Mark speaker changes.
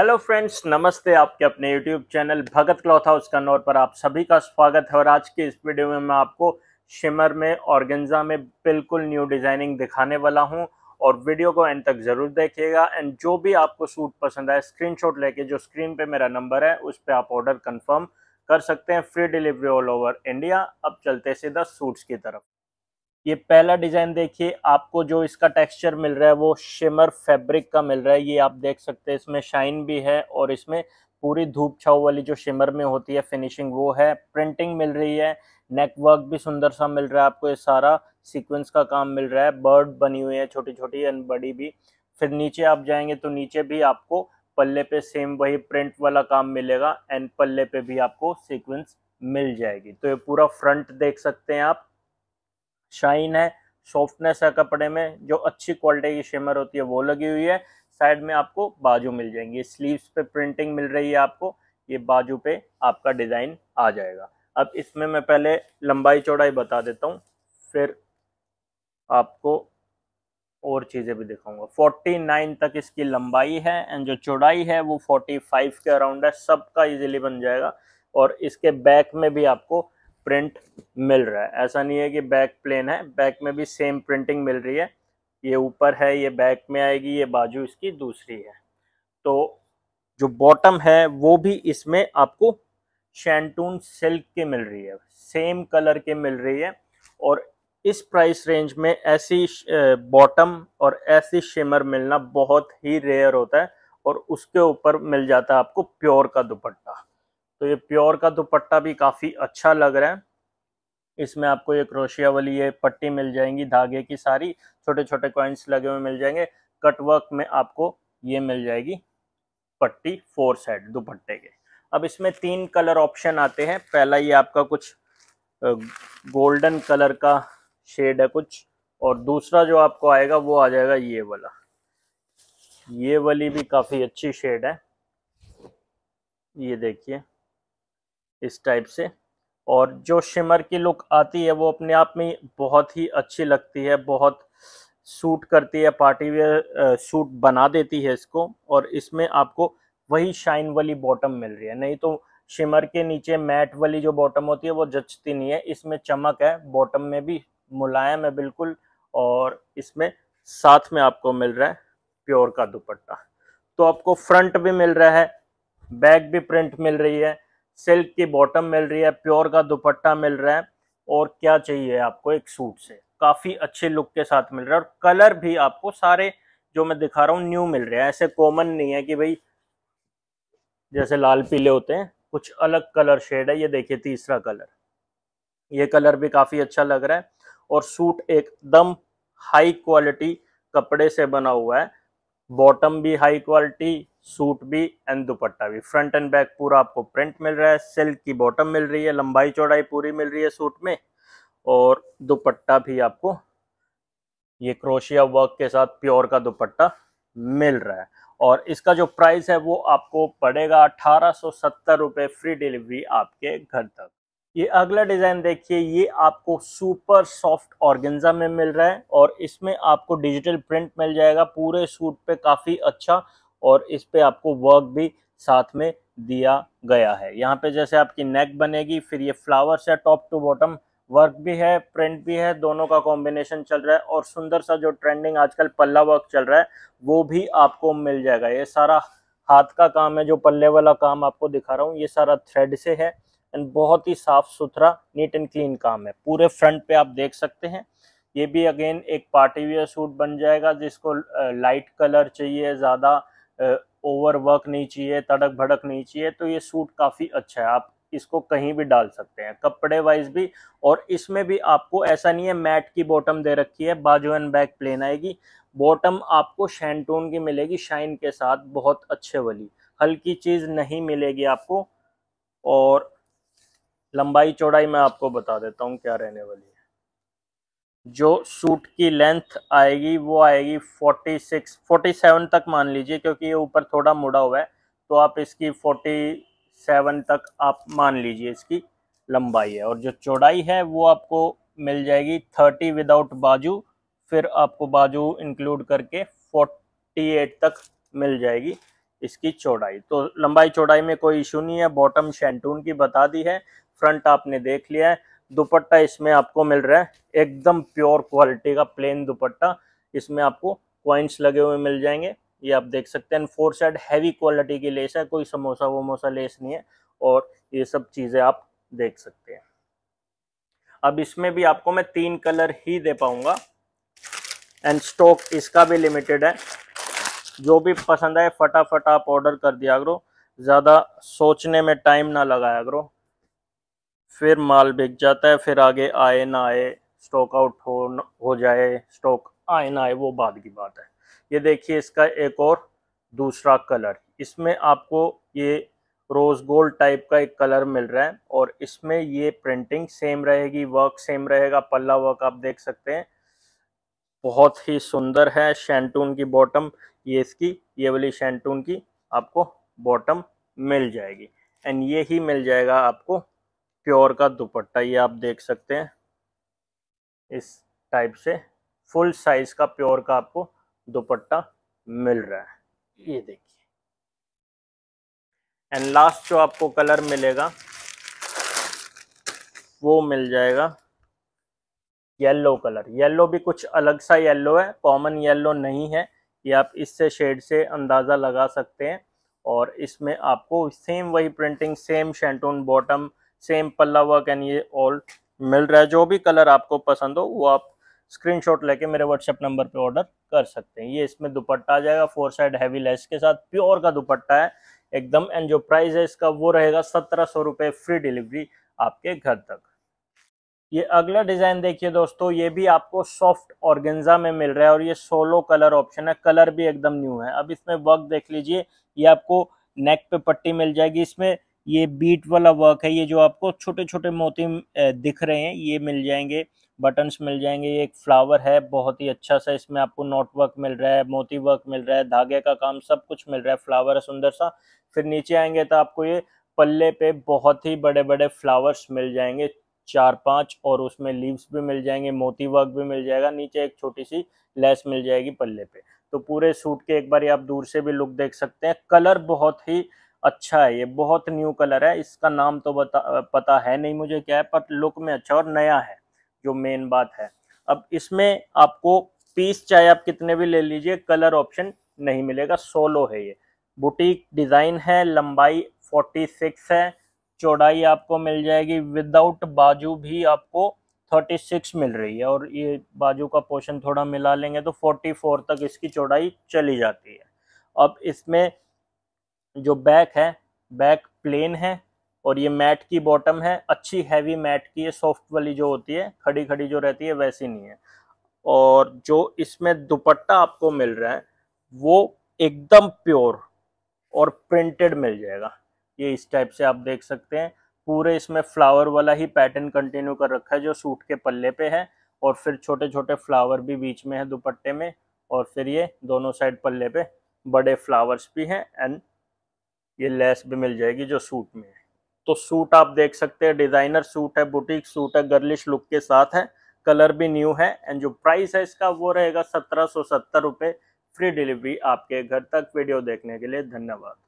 Speaker 1: hello friends नमस्ते आपके अपने YouTube channel Bhagat cloth house Kannaur पर आप सभी का स्वागत है और आज के इस वीडियो में मैं आपको शिमर में ऑर्गेन्जा में बिल्कुल न्यू डिज़ाइनिंग दिखाने वाला हूं और वीडियो को एंड तक ज़रूर देखिएगा एंड जो भी आपको सूट पसंद आए स्क्रीनशॉट लेके जो स्क्रीन पर मेरा नंबर है उस पर आप ऑर्डर कन्फर्म कर सकते हैं free delivery all over India अब चलते सीधा सूट्स की तरफ ये पहला डिज़ाइन देखिए आपको जो इसका टेक्सचर मिल रहा है वो शिमर फैब्रिक का मिल रहा है ये आप देख सकते हैं इसमें शाइन भी है और इसमें पूरी धूप छाव वाली जो शिमर में होती है फिनिशिंग वो है प्रिंटिंग मिल रही है नेक वर्क भी सुंदर सा मिल रहा है आपको ये सारा सीक्वेंस का काम मिल रहा है बर्ड बनी हुई है छोटी छोटी एंड बड़ी भी फिर नीचे आप जाएंगे तो नीचे भी आपको पल्ले पे सेम वही प्रिंट वाला काम मिलेगा एंड पल्ले पे भी आपको सीक्वेंस मिल जाएगी तो ये पूरा फ्रंट देख सकते हैं आप शाइन है सॉफ्टनेस है कपड़े में जो अच्छी क्वालिटी की शिमर होती है वो लगी हुई है साइड में आपको बाजू मिल जाएंगी स्लीव्स पे प्रिंटिंग मिल रही है आपको ये बाजू पे आपका डिज़ाइन आ जाएगा अब इसमें मैं पहले लंबाई चौड़ाई बता देता हूँ फिर आपको और चीज़ें भी दिखाऊंगा 49 तक इसकी लंबाई है एंड जो चौड़ाई है वो 45 के अराउंड है सबका इजीली बन जाएगा और इसके बैक में भी आपको प्रिंट मिल रहा है ऐसा नहीं है कि बैक प्लेन है बैक में भी सेम प्रिंटिंग मिल रही है ये ऊपर है ये बैक में आएगी ये बाजू इसकी दूसरी है तो जो बॉटम है वो भी इसमें आपको शैंटून सिल्क की मिल रही है सेम कलर की मिल रही है और इस प्राइस रेंज में ऐसी बॉटम और ऐसी शिमर मिलना बहुत ही रेयर होता है और उसके ऊपर मिल जाता है आपको प्योर का दुपट्टा तो ये प्योर का दुपट्टा भी काफ़ी अच्छा लग रहा है इसमें आपको ये क्रोशिया वाली ये पट्टी मिल जाएंगी धागे की सारी छोटे छोटे कॉइन्स लगे हुए मिल जाएंगे कटवर्क में आपको ये मिल जाएगी पट्टी फोर साइड दुपट्टे के अब इसमें तीन कलर ऑप्शन आते हैं पहला ये आपका कुछ गोल्डन कलर का शेड है कुछ और दूसरा जो आपको आएगा वो आ जाएगा ये वाला ये वाली भी काफ़ी अच्छी शेड है ये देखिए इस टाइप से और जो शिमर की लुक आती है वो अपने आप में बहुत ही अच्छी लगती है बहुत सूट करती है पार्टी वेयर सूट बना देती है इसको और इसमें आपको वही शाइन वाली बॉटम मिल रही है नहीं तो शिमर के नीचे मैट वाली जो बॉटम होती है वो जचती नहीं है इसमें चमक है बॉटम में भी मुलायम है बिल्कुल और इसमें साथ में आपको मिल रहा है प्योर का दुपट्टा तो आपको फ्रंट भी मिल रहा है बैक भी प्रिंट मिल रही है सिल्क की बॉटम मिल रही है प्योर का दुपट्टा मिल रहा है और क्या चाहिए आपको एक सूट से काफ़ी अच्छे लुक के साथ मिल रहा है और कलर भी आपको सारे जो मैं दिखा रहा हूँ न्यू मिल रहे हैं ऐसे कॉमन नहीं है कि भाई जैसे लाल पीले होते हैं कुछ अलग कलर शेड है ये देखिए तीसरा कलर ये कलर भी काफ़ी अच्छा लग रहा है और सूट एकदम हाई क्वालिटी कपड़े से बना हुआ है बॉटम भी हाई क्वालिटी सूट भी एंड दुपट्टा भी फ्रंट एंड बैक पूरा आपको प्रिंट मिल रहा है सिल्क की बॉटम मिल रही है लंबाई चौड़ाई पूरी मिल रही है सूट में और दुपट्टा भी आपको ये क्रोशिया वर्क के साथ प्योर का दुपट्टा मिल रहा है और इसका जो प्राइस है वो आपको पड़ेगा अठारह रुपए फ्री डिलीवरी आपके घर तक ये अगला डिज़ाइन देखिए ये आपको सुपर सॉफ्ट ऑर्गेंजा में मिल रहा है और इसमें आपको डिजिटल प्रिंट मिल जाएगा पूरे सूट पे काफ़ी अच्छा और इस पर आपको वर्क भी साथ में दिया गया है यहाँ पे जैसे आपकी नेक बनेगी फिर ये फ्लावर्स है टॉप टू बॉटम वर्क भी है प्रिंट भी है दोनों का कॉम्बिनेशन चल रहा है और सुंदर सा जो ट्रेंडिंग आजकल पल्ला वर्क चल रहा है वो भी आपको मिल जाएगा ये सारा हाथ का काम है जो पल्ले वाला काम आपको दिखा रहा हूँ ये सारा थ्रेड से है एंड बहुत ही साफ सुथरा नीट एंड क्लीन काम है पूरे फ्रंट पे आप देख सकते हैं ये भी अगेन एक पार्टी वेयर सूट बन जाएगा जिसको लाइट कलर चाहिए ज़्यादा ओवर वर्क नहीं चाहिए तड़क भड़क नहीं चाहिए तो ये सूट काफ़ी अच्छा है आप इसको कहीं भी डाल सकते हैं कपड़े वाइज भी और इसमें भी आपको ऐसा नहीं है मैट की बॉटम दे रखी है बाजू एंड बैक प्लेन आएगी बॉटम आपको शैंटून की मिलेगी शाइन के साथ बहुत अच्छे वाली हल्की चीज़ नहीं मिलेगी आपको और लंबाई चौड़ाई मैं आपको बता देता हूँ क्या रहने वाली जो सूट की लेंथ आएगी वो आएगी 46 47 तक मान लीजिए क्योंकि ये ऊपर थोड़ा मुड़ा हुआ है तो आप इसकी 47 तक आप मान लीजिए इसकी लंबाई है और जो चौड़ाई है वो आपको मिल जाएगी 30 विदाउट बाजू फिर आपको बाजू इंक्लूड करके 48 तक मिल जाएगी इसकी चौड़ाई तो लंबाई चौड़ाई में कोई इशू नहीं है बॉटम शैंटून की बता दी है फ्रंट आपने देख लिया है दुपट्टा इसमें आपको मिल रहा है एकदम प्योर क्वालिटी का प्लेन दुपट्टा इसमें आपको कॉइन्स लगे हुए मिल जाएंगे ये आप देख सकते हैं फोर साइड हैवी क्वालिटी की लेस है कोई समोसा वमोसा लेस नहीं है और ये सब चीज़ें आप देख सकते हैं अब इसमें भी आपको मैं तीन कलर ही दे पाऊंगा एंड स्टॉक इसका भी लिमिटेड है जो भी पसंद आए फटाफट आप ऑर्डर कर दिया करो ज़्यादा सोचने में टाइम ना लगाया करो फिर माल बिक जाता है फिर आगे आए ना आए स्टॉक आउट हो हो जाए स्टॉक आए ना आए वो बाद की बात है ये देखिए इसका एक और दूसरा कलर इसमें आपको ये रोज़ गोल्ड टाइप का एक कलर मिल रहा है और इसमें ये प्रिंटिंग सेम रहेगी वर्क सेम रहेगा पल्ला वर्क आप देख सकते हैं बहुत ही सुंदर है शैंटून की बॉटम ये इसकी ये वाली शैंटून की आपको बॉटम मिल जाएगी एंड ये ही मिल जाएगा आपको प्योर का दुपट्टा ये आप देख सकते हैं इस टाइप से फुल साइज का प्योर का आपको दुपट्टा मिल रहा है ये देखिए एंड लास्ट जो आपको कलर मिलेगा वो मिल जाएगा येलो कलर येलो भी कुछ अलग सा येलो है कॉमन येलो नहीं है ये आप इससे शेड से अंदाज़ा लगा सकते हैं और इसमें आपको सेम वही printing same shantoon bottom same पल्ला वर्क एंड ये ऑल मिल रहा है जो भी कलर आपको पसंद हो वो आप स्क्रीनशॉट लेके मेरे व्हाट्सएप नंबर पे ऑर्डर कर सकते हैं ये इसमें दुपट्टा आ जाएगा फोर साइड हैवी लेस के साथ प्योर का दुपट्टा है एकदम एंड जो प्राइस है इसका वो रहेगा सत्रह सौ रुपये फ्री डिलीवरी आपके घर तक ये अगला डिज़ाइन देखिए दोस्तों ये भी आपको सॉफ्ट ऑर्गेंजा में मिल रहा है और ये सोलो कलर ऑप्शन है कलर भी एकदम न्यू है अब इसमें वर्क देख लीजिए ये आपको नेक पे पट्टी मिल जाएगी इसमें ये बीट वाला वर्क है ये जो आपको छोटे छोटे मोती दिख रहे हैं ये मिल जाएंगे बटन्स मिल जाएंगे ये एक फ्लावर है बहुत ही अच्छा सा इसमें आपको नोट वर्क मिल रहा है मोती वर्क मिल रहा है धागे का काम सब कुछ मिल रहा है फ्लावर है सुंदर सा फिर नीचे आएंगे तो आपको ये पल्ले पे बहुत ही बड़े बड़े फ्लावर्स मिल जाएंगे चार पांच और उसमें लीव्स भी मिल जाएंगे मोती वर्क भी मिल जाएगा नीचे एक छोटी सी लेस मिल जाएगी पल्ले पे तो पूरे सूट के एक बार आप दूर से भी लुक देख सकते हैं कलर बहुत ही अच्छा है ये बहुत न्यू कलर है इसका नाम तो बता पता है नहीं मुझे क्या है पर लुक में अच्छा और नया है जो मेन बात है अब इसमें आपको पीस चाहे आप कितने भी ले लीजिए कलर ऑप्शन नहीं मिलेगा सोलो है ये बुटीक डिज़ाइन है लंबाई 46 है चौड़ाई आपको मिल जाएगी विदाउट बाजू भी आपको 36 मिल रही है और ये बाजू का पोर्शन थोड़ा मिला लेंगे तो 44 तक इसकी चौड़ाई चली जाती है अब इसमें जो बैक है बैक प्लेन है और ये मैट की बॉटम है अच्छी हैवी मैट की है सॉफ्ट वाली जो होती है खड़ी खड़ी जो रहती है वैसी नहीं है और जो इसमें दुपट्टा आपको मिल रहा है वो एकदम प्योर और प्रिंटेड मिल जाएगा ये इस टाइप से आप देख सकते हैं पूरे इसमें फ्लावर वाला ही पैटर्न कंटिन्यू कर रखा है जो सूट के पल्ले पे है और फिर छोटे छोटे फ्लावर भी बीच में है दुपट्टे में और फिर ये दोनों साइड पल्ले पे बड़े फ्लावर्स भी हैं एंड ये लेस भी मिल जाएगी जो सूट में है तो सूट आप देख सकते हैं डिज़ाइनर सूट है बुटीक सूट है गर्लिश लुक के साथ है कलर भी न्यू है एंड जो प्राइस है इसका वो रहेगा सत्रह सौ सत्तर रुपये फ्री डिलीवरी आपके घर तक वीडियो देखने के लिए धन्यवाद